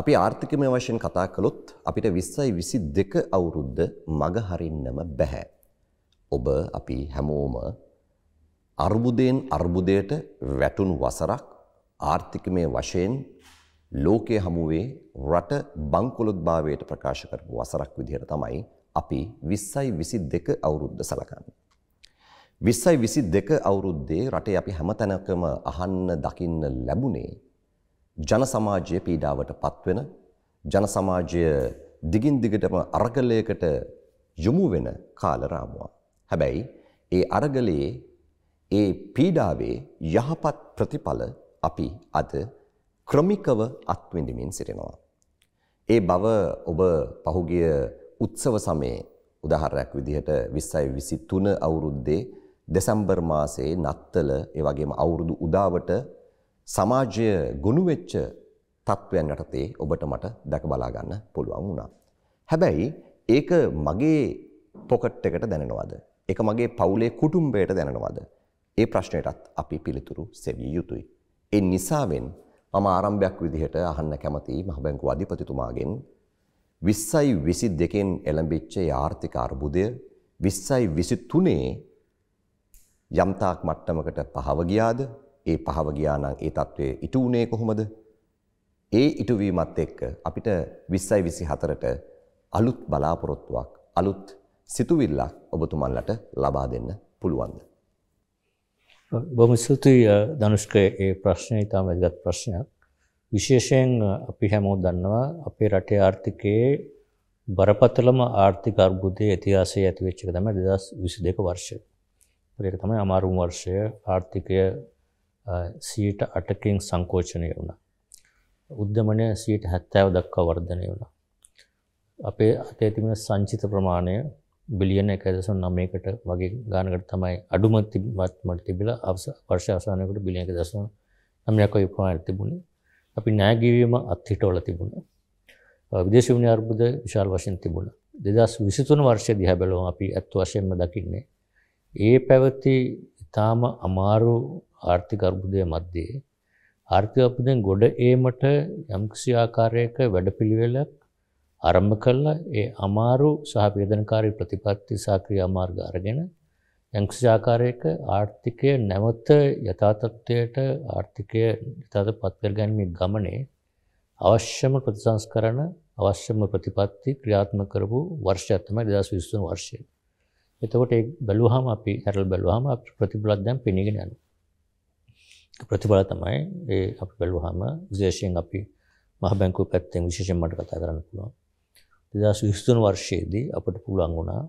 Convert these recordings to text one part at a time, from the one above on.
අපි ආර්ථිකමය වශයෙන් කතා කළොත් අපිට 2022 අවුරුද්ද මග හරින්නම බෑ. ඔබ අපි හැමෝම අර්බුදයෙන් අර්බුදයට වැටුණු වසරක් ආර්ථිකමය වශයෙන් ලෝකයේ හමුවේ රට බංකොලොත්භාවයට ප්‍රකාශ කරපු වසරක් විදිහට තමයි අපි 2022 අවුරුද්ද සලකන්නේ. 2022 අවුරුද්දේ රටේ අපි හැමතැනකම අහන්න දකින්න ලැබුණේ ජන සමාජයේ පීඩාවට පත්වෙන ජන සමාජය දිගින් දිගටම අරගලයකට යොමු වෙන කාල රාමුවක්. හැබැයි ඒ අරගලයේ ඒ පීඩාවේ යහපත් ප්‍රතිඵල අපි අද ක්‍රමිකව අත්විඳිමින් සිටිනවා. ඒ බව ඔබ පහුගිය උත්සව සමයේ උදාහරණයක් විදිහට 2023 අවුරුද්දේ දෙසැම්බර් මාසයේ නත්තල ඒ වගේම අවුරුදු උදාවට සමාජය ගොනු වෙච්ච තත්වයන් යටතේ ඔබට මට දැක බලා ගන්න පුළුවන් වුණා. හැබැයි ඒක මගේ පොකට් එකට දැනෙනවද? ඒක මගේ පවුලේ කුටුම්බයට දැනෙනවද? ඒ ප්‍රශ්නයටත් අපි පිළිතුරු සෙවිය යුතුයි. ඒ නිසාවෙන් මම ආරම්භයක් විදිහට අහන්න කැමතියි මහ බැංකුව අධිපතිතුමාගෙන් 20යි 22න් එළඹිච්ච ආර්ථික අර්බුදය 20යි 23 යම්තාක් මට්ටමකට පහව ගියාද ඒ පහව ගියා නම් ඒ తත්වයේ ඉටු උනේ කොහොමද? ඒ ඉටුවීමත් එක්ක අපිට 20යි 24ට අලුත් බලාපොරොත්තුවක් අලුත් සිතුවිල්ලක් ඔබතුමන්ලට ලබා දෙන්න පුළුවන්ද? බොහොම ස්තුතියි ධනුෂ්ක ඒ ප්‍රශ්නේ ඉතාම වැදගත් ප්‍රශ්නයක්. විශේෂයෙන් අපි හැමෝම දන්නවා අපේ රටේ ආර්ථිකයේ බරපතලම ආර්ථික අර්බුදයේ ඉතිහාසයේ ඇති වෙච්ච එක තමයි 2022 වර්ෂය. ඒක තමයි අමාරුම වර්ෂය ආර්ථිකය සීට අටකින් සංකෝචනය වුණා. උද්‍යමනය සීට හැත්තෑව දක්කා වර්ධනය වුණා. අපේ අතේ තිබෙන සංචිත ප්‍රමාණය බිලියන එක දසුන් නමයකට වගේ ගානකට තමයි අඩුම තිබත් මට තිබිලා අවස වර්ෂ අවසානයකට බිලියන එක දසුන් නමයක් වගේ ප්‍රමාණයක් තිබුණේ. අපි ණය ගෙවීම අත්හිටවල තිබුණා. විදේශ විනිමය අර්බුද විශාල වශයෙන් තිබුණා. 2023 වර්ෂය දිහා බැලුවම අපි අත් වශයෙන්ම දකින්නේ ඒ පැවති ඊටාම අමාරු ආර්ථික අර්බුදය මධ්‍යයේ ආර්ථික අපදෙන් ගොඩ ඒමට යම්කිසි ආකාරයක වැඩපිළිවෙලක් අරම්භ කල්ලා ඒ අමාරු සහපේදනකාරී ප්‍රතිපත්ති සාක්‍රිය අමාර්ග අරගෙන යංක්ෂ ආකාරයක ආර්ථිකය නැවත යථාතත්වයට ආර්ථිකය තද පත්වර ගැනීම ගමනේ අවශ්‍යම ප්‍රතිසංස්කරන අවශ්‍යම ප්‍රතිපත්ති ක්‍රියාත්ම කරපු වර්ෂයත්තම දෙදස් විස්තුන් වර්ෂය. එතකොට ඒ බැලුහම අපි හැරල් බැලුහම ප්‍රතිබලත් දැන් පිණිගෙන යනවා. ප්‍රතිඵල තමයි ඒ අප බැලුවහම විශේෂයෙන් අපි මහ බැංකුව පැත්තෙන් විශේෂයෙන් මට කතා කරන්න පුළුවන්. 2023 වර්ෂයේදී අපට පුළුවන් වුණා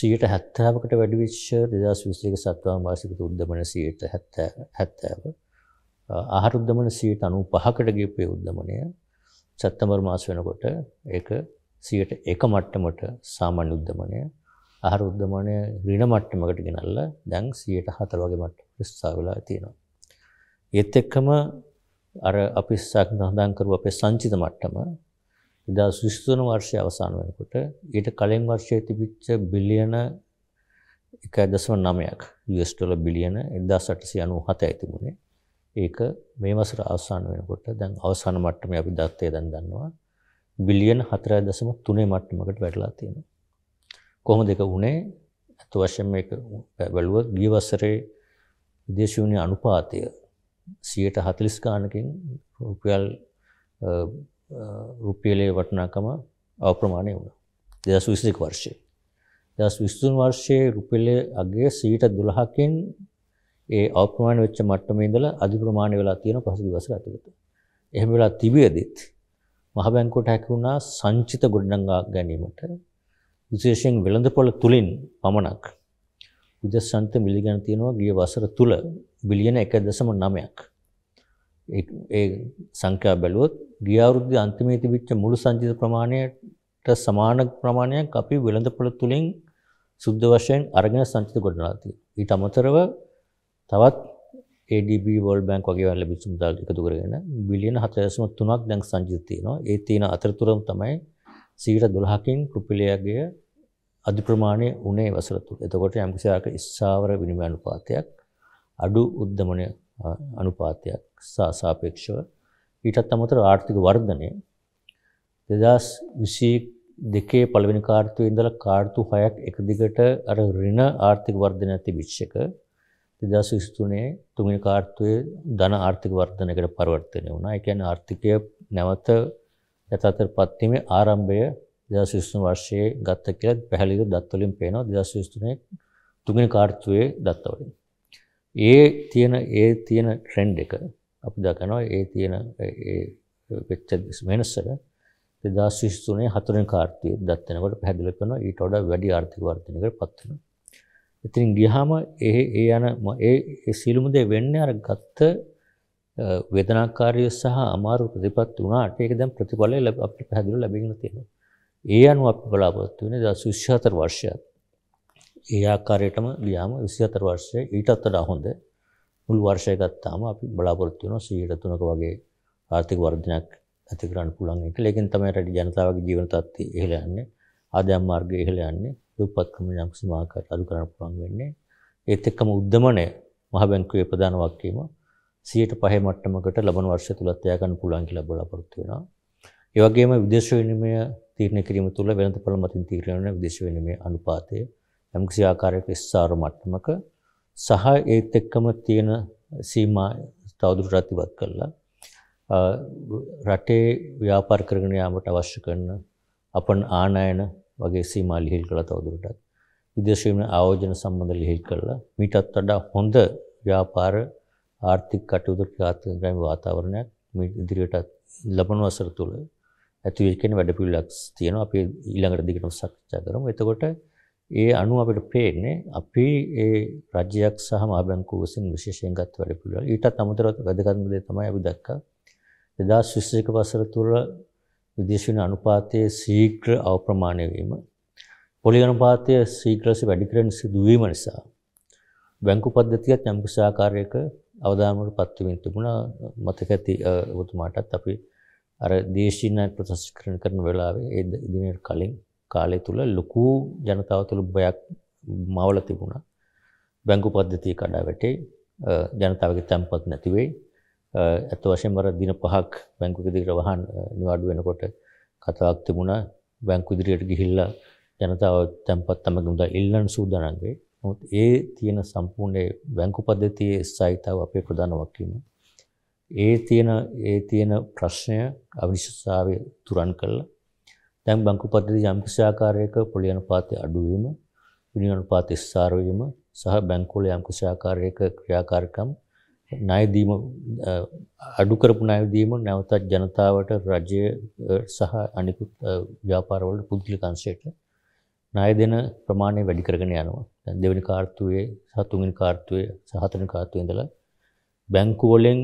70%කට වැඩි වෙච්ච 2021 සත්වාංග වාර්ෂික උද්දමන 70 70 ආහාර උද්දමන 95%කට ගියපු උද්දමනය සැප්තැම්බර් මාස වෙනකොට ඒක 101 මට්ටමට සාමාන්‍ය උද්දමනය ආහාර උද්දමනය ඍණ මට්ටමකට ගෙනල්ලා දැන් 104 වගේ මට්ටමට ස්ථාවර වෙලා තියෙනවා. ඒත් එක්කම අර අපි සඳහන් කරපු අපේ සංචිත මට්ටම 2023 වර්ෂයේ අවසන් වෙනකොට ඊට කලින් වර්ෂයේ තිබිච්ච බිලියන 1.9ක් US ඩොලර් බිලියන 1897යි තිබුණේ. ඒක මේ වසර අවසන් වෙනකොට දැන් අවසන් මට්ටමේ අපි දත්තය දැන් දන්නවා බිලියන 4.3 මට්ටමකට වැටලා තියෙනවා. කොහොමද ඒක වුනේ? අත වශයෙන් මේක බැලුවොත් ගිය වසරේ විදේශ යුනි අනුපාතය සියට හතලිස් ගානකින් රුපියල් රුපියලේ වටනාකම අවප්‍රමාණය වුණ දෙදස් විසික වර්ෂය දස් විස්තුන් වර්ෂයේ රුපිලේ අගේ සීට දුළහකින් ඒ අවප්‍රමාණ වෙච්ච මට්ටමේදල අධිප්‍රමාණ වෙලා තියෙන පසුගි වසර ඇතුළත. එහෙම වෙලා තිබියදෙත් මහබැංකුවට හැකිවුණා සංචිත ගොඩනංගා ගැනීමට විශේෂයෙන් වෙළඳපොළ තුලින් පමණක් විදේශ සංත මිලිගන්න තියෙනවා ගිය වසර තුල බිලියන එක දසම නමයක් ඒ සංඛ්‍යා බැලුවොත් ගියවුරුද්ධ අන්තිමේ තිබිච්ච මුළු සංචිත ප්‍රමාණයට සමාන ප්‍රමාණයක් අපි වෙළඳපොළ තුළින් සුද්ධ වශයෙන් අරගෙන සංචිත ගොඩනලා තියෙනවා. ඊට අමතරව තවත් ADB World Bank වගේ වල ලැබිච්ච මුදල් එකතු කරගෙන බිලියන 4.3ක් දැන් සංචිත තියෙනවා. ඒ තියෙන අතරතුරම තමයි 112කින් රුපියලගේ අධිප්‍රමාණය උනේ වසර තුල. එතකොට යම්කිසි ආකාරයක ඉස්සාවර විනිමය අනුපාතයක් අඩු උද්ධමනය අනුපාතයක් සාසාපේක්ෂව ඊටත් අමතර ආර්ථික වර්ධනය දෙදස් විසි දෙකේ පළවෙනි කාර්තුව ඉඳල කාර්තු හයක් එක දිගට අර රින ආර්ථික වර්ධන ඇති විච්ෂක දෙදස් විස්තුනේ තුමිනි කාර්තුවය ධන ආර්ථික වර්ධනකට පරවර්තනය වුණා එකැන ආර්ථිකය නැවත ඇතතර පත්තිමේ ආරම්භය දස් විස්තුන වර්ෂයේ ගත්ත කියලත් පැහලිද දත්වලින් පේනවා දස් විස්තුනේ තුමිනි කාර්තුවයේ දත්තවලින් ඒ තියෙන ඒ තියෙන ට්‍රෙන්ඩ් එක අපි දකනවා ඒ තියෙන පෙච්ච වෙනස්සර දෙදස් විස්තුනේ හතුරෙන් කාර්තිය දත්වනකට පැදිල කන ඊට වඩ වැඩි ආර්ථික වර්ධනක පත්වන. ඉතින් ගිහාම ඒ ඒ යන ඒ සිලුමුදේ වෙන්න අර ගත්ත වෙදනාකාරය සහ අමාරු ප්‍රතිපත් වනාට ඒක දැම් ප්‍රතිඵලය ලබ අප පැදිලු ලැබිගෙන තියෙන. ඒ අනුව අප බලාපොත්තු වන දස් විශ්ෂාතර වර්ෂයත් ඒ ආකාරයටම ගියාම 24 වර්ෂය ඊටත් වඩා හොඳ මුළු වර්ෂය ගත්තාම අපි බලාපොරොත්තු වෙනවා 103ක වගේ ආර්ථික වර්ධනයක් ඇති කරන්න පුළුවන් එක. ඒකෙන් තමයි රටේ ජනතාවගේ ජීවන තත්ත්වය ඉහළ යන්නේ. ආදායම් මාර්ගය ඉහළ යන්නේ. දුප්පත්කම යම් කිසිම ආකාරයකට අඩු කරන්න පුළුවන් වෙන්නේ. ඒත් එක්කම උද්දමනය මහ බැංකුවේ ප්‍රධාන වක්කීම 105 මට්ටමකට ලබන වර්ෂය තුලත් එයා ගන්න පුළුවන් කියලා බලාපොරොත්තු වෙනවා. ඒ වගේම විදේශ විනිමය තීරණය කිරීම තුළ වෙළඳපොළ මතින් තීරණය වන විදේශ විනිමය අනුපාතය යම්කිසි ආකාරයක ස්ථාර මට්ටමක සහ ඒත් එක්කම තියෙන සීමා තවදුරටත් ඉවත් කළා රටේ ව්‍යාපාර කරගෙන යාමට අවශ්‍ය කරන අපන ආනයන වගේ සීමා ලිහිල් කළා තවදුරටත් විදේශ විනිමය ආයෝජන සම්බන්ධ ලිහිල් කළා මීටත් වඩා හොඳ ව්‍යාපාර ආර්ථික කටයුතු ක්‍රියාත්මක වාතාවරණයක් මේ ඉදිරියට ලබන වසර තුළ ඇති වෙන වැඩපිළිවෙලක් තියෙනවා අපි ඊළඟට දිගටම සාකච්ඡා කරමු එතකොට ඒ අනුව අපට පේන්නේ අපි ඒ රජයක් සහ මාබැංකු විසින් විශේෂයෙන් ගත් වැඩ පිළිවෙල. ඊටත් අමතරව වැදගත්ම දේ තමයි අපි දැක්කා 2021 වසර තුල විදේශ වෙන අනුපාතයේ ශීඝ්‍ර අවප්‍රමාණය වීම. පොලි අනුපාතය ශීඝ්‍රස වැඩි කරන සිදු වීම නිසා බැංකු පද්ධතියත් යම් කිසි ආකාරයක අවදානමකට පත්වෙමින් තිබුණා. මතක ඇති ඔබතුමාටත් අපි අර දේශීය ප්‍රතිසංස්කරණ කරන වෙලාවේ ඒ දිනේට කලින් කාලය තුළ ලොකු ජනතාව තුළ බයක් මවල තිබුණා. බැංකු පද්ධතිය කඩා වැටේ ජනතාවගේ තැන්පත් නැතිවෙයි. ඇත වශයෙන් මර දින පහක් බැංකු ඉදිරියට වහන් නිවාඩු වෙනකොට කතාවක් තිබුණා බැංකු ඉදිරියට ගිහිල්ලා ජනතාව තැන්පත් තමක මුදල් ඉල්ලන්න සූදානම් වෙයි. නමුත් ඒ තියෙන සම්පූර්ණ බැංකු පද්ධතියේ සාහිතාව අපේ ප්‍රධාන වකිම. ඒ තියෙන ඒ තියෙන ප්‍රශ්නය අවිනිශ්චිතතාවය තුරන් කළා දැන් බංකු පද්ධති යම් කිසි ආකාරයක පොලි අනුපාතය අඩුවීම විනිමය අනුපාතය ස්ථාර වීම සහ බැංකුවල යම් කිසි ආකාරයක ක්‍රියාකාරකම් ණය දීම අඩු කරපු ණය දීම නැවතත් ජනතාවට රජය සහ අනිකුත් ව්‍යාපාරවල පුද්ගලික අංශයට ණය දෙන ප්‍රමාණය වැඩි කරගෙන යනවා. දැන් දෙවෙනි කාර්තුවේ සහ තුන්වෙනි කාර්තුවේ සහ හතරවෙනි කාර්තුවේ ඉඳලා බැංකුවලින්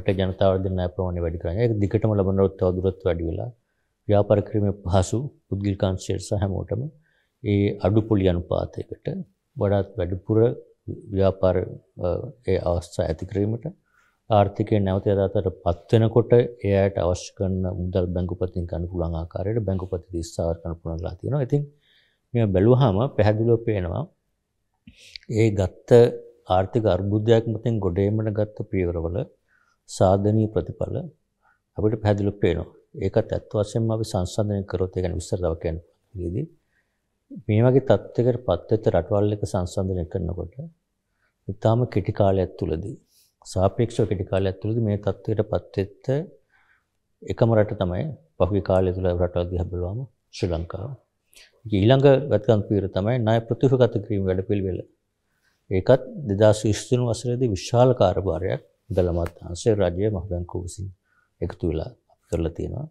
රට ජනතාවට දෙන ණය ප්‍රමාණය වැඩි කරගෙන ඒක දිගටම ලබන තවදුරටත් වැඩි වෙලා ව්‍යාපාර කිරීමේ පහසු පුද්ගලිකාංශයට සහ හැමෝටම ඒ අඩු පොලි අනුපාතයකට වඩාත් වැඩිපුර ව්‍යාපාර ඒ අවස්ථා ඇති කිරීමට ආර්ථිකය නැවත යථාතට පත් වෙනකොට එයාට අවශ්‍ය කරන මුදල් බැංකුපතින් ගන්න පුළුවන් ආකාරයට බැංකුපති දිස්සාවර කරන පුළුවන්ලා තියෙනවා. ඉතින් මේ බැලුවාම පැහැදිලිව පේනවා ඒ ගත්ත ආර්ථික අර්බුදයක් මතින් ගොඩේමන ගත්ත පියවරවල සාධනීය ප්‍රතිඵල අපිට පැහැදිලිව පේනවා. ඒකත් ඇත්ත වශයෙන්ම අපි සංසන්දනය කරොත් ඒ කියන්නේ විස්තරව කියන්නේ. මේ වගේ තත්ත්වයකට පත්වෙච්ච රටවල් එක සංසන්දනය කරනකොට ඉතාම කෙටි කාලයක් තුලදී සාපේක්ෂව කෙටි කාලයක් තුලදී මේ තත්ත්වයට පත්වෙච්ච එකම රට තමයි පහුගිය කාලය තුල රටවල් දිහා බලුවම ශ්‍රී ලංකාව. ඊළඟ වැත්කම් පීර තමයි ණය ප්‍රතිශතගත කිරීම වැඩපිළිවෙල. ඒකත් 2023 වසරේදී විශාල කාර්යභාරයක් දළමත් අංශයේ රජයේ මහ බැංකුව විසින් එකතු වෙලා කරලා තියෙනවා.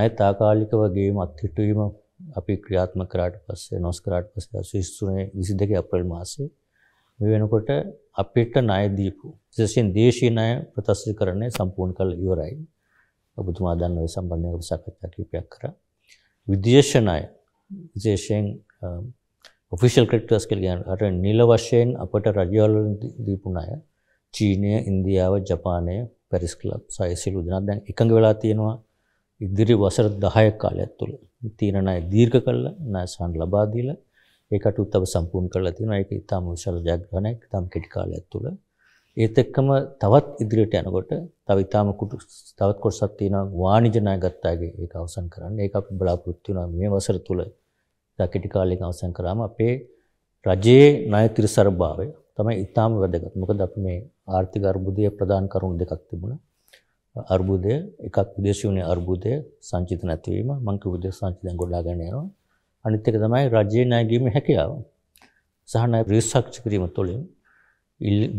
අයත් තාකාලික වගේම අත්හිටුවීම අපි ක්‍රියාත්මක කරාට පස්සේ නොස් කරාට පස්සේ 23 22 අප්‍රේල් මාසේ මේ වෙනකොට අපිට ණය දීපු විශේෂයෙන් දේශීය ණය ප්‍රතිස්ථාපනය සම්පූර්ණ කරලා ඉවරයි. ඔබතුමා දන්න ඔය සම්බන්ධයෙන් අපි සාකච්ඡා කිහිපයක් කරා. විදේශ ණය විශේෂයෙන් ඔෆිෂල් ක්‍රෙඩිටර්ස් කියලා කියන අර නිල වශයෙන් අපට රජවල දීපු ණය චීනය, ඉන්දියාව, ජපානය, පැරිස් ක්ලබ් සය සිලු දෙනත් දැන් එකඟ වෙලා තියෙනවා ඉදිරි වසර 10ක කාලයක් තුල තියෙන ණය දීර්ඝ කළා ණයසහන් ලබා දීලා ඒකට උත්තර සම්පූර්ණ කරලා තියෙනවා ඒක ඉතාම විශාල ජයග්‍රහණයක් ඉතාම කෙටි කාලයක් තුල ඒත් එක්කම තවත් ඉදිරියට යනකොට තව ඉතාම කුඩු තවත් කොටසක් තියෙනවා වාණිජ ණයගත්තාගේ ඒක අවසන් කරන්න ඒක අපි බලාපොරොත්තු වෙනවා මේ වසර තුල ඉතා කෙටි කාලයක අවසන් කරාම අපේ රජයේ ණය තිරසරභාවය තමයි ඉතාම වැදගත්. මොකද අපි මේ ආර්ථික අර්බුදයේ ප්‍රධාන කරුණු දෙකක් තිබුණා. අර්බුදය එකක් විදේශ යුනේ අර්බුදය සංචිත නැතිවීම මං කිව්ව විදේශ සංචිතෙන් ගොඩා ගන්න යනවා. අනිත් එක තමයි රජයේ ණයගීමේ හැකියාව. සහ ණය රිසර්ච් කිරීම තුළින්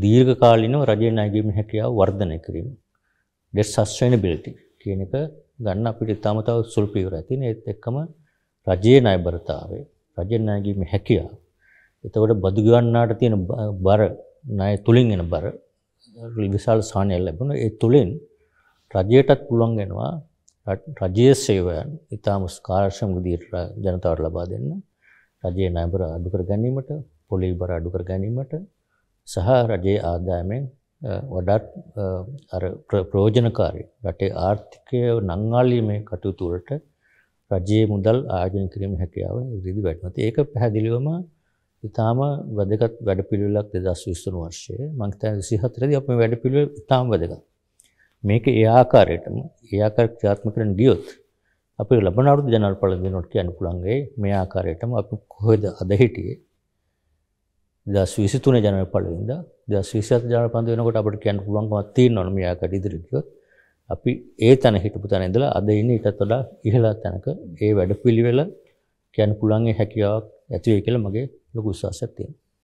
දීර්ඝ කාලිනව රජයේ ණයගීමේ හැකියාව වර්ධනය කිරීම. debt sustainability කියන එක ගන්න අපිට ඉතාම තව සුළු පියවරක් තියෙන. ඒත් එක්කම රජයේ ණයබරතාවය, රජයේ ණයගීමේ හැකියාව එතකොට බදු ගවන්නාට තියෙන බර ණය තුලින් එන බර විශාල සානයක් ලැබුණා. ඒ තුලින් රජයටත් පුළුවන් වෙනවා රජයේ සේවයන් ඉතාම ස්කාර්ෂම් විදිහට ජනතාවට ලබා දෙන්න. රජයේ ණය බර අඩු කර ගැනීමට, පොලී බර අඩු කර ගැනීමට සහ රජයේ ආදායමෙන් වඩාත් අර ප්‍රයෝජනකාරී රටේ ආර්ථිකය නංවාලීමේ කටයුතු වලට රජයේ මුදල් ආයෝජනය කිරීමේ හැකියාව ඉදිරිදි වැඩිවෙනවා. ඒක පැහැදිලිවම ඉතාම වැදගත් වැඩපිළිවෙලක් 2023 වර්ෂයේ මම හිතන්නේ 24 දී අපේ වැඩපිළිවෙල ඉතාම වැදගත්. මේක ඒ ආකාරයටම ඒ ආකාර ක්‍රියාත්මක කරන ගියොත් අපේ ලබන අවුරුදු ජනප්‍රල දිනොට කියන්න පුළුවන් ඒ මේ ආකාරයටම අපි කොහෙද අද හිටියේ 2023 ජනප්‍රලෙන්ද 2027 ජනප්‍රල වෙනකොට අපිට කියන්න පුළුවන්කමක් තියෙනවනේ මේ ආකාරයට ඉදිරියට ගියොත් අපි ඒ තැන හිටපු තැන ඉඳලා අද ඉන්නේ ඊටත් වඩා ඉහළ තැනක ඒ වැඩපිළිවෙල කියන්න පුළුවන් හැකියාවක් ඇති වෙයි කියලා මගේ ලොකු විශ්වාසයක් තියෙනවා.